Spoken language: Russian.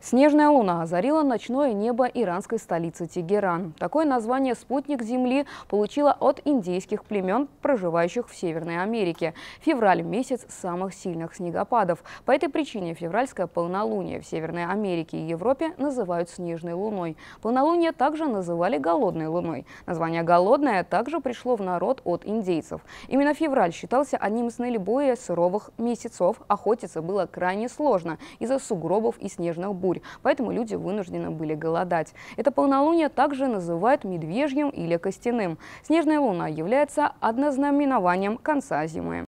Снежная луна озарила ночное небо иранской столицы Тегеран. Такое название «Спутник Земли» получила от индейских племен, проживающих в Северной Америке. Февраль – месяц самых сильных снегопадов. По этой причине февральское полнолуние в Северной Америке и Европе называют «Снежной луной». Полнолуние также называли «Голодной луной». Название «Голодная» также пришло в народ от индейцев. Именно февраль считался одним из наиболее суровых месяцев. Охотиться было крайне сложно из-за сугробов и снежных бурь бурь, поэтому люди вынуждены были голодать. Это полнолуние также называют медвежьим или костяным. Снежная луна является однознаменованием конца зимы.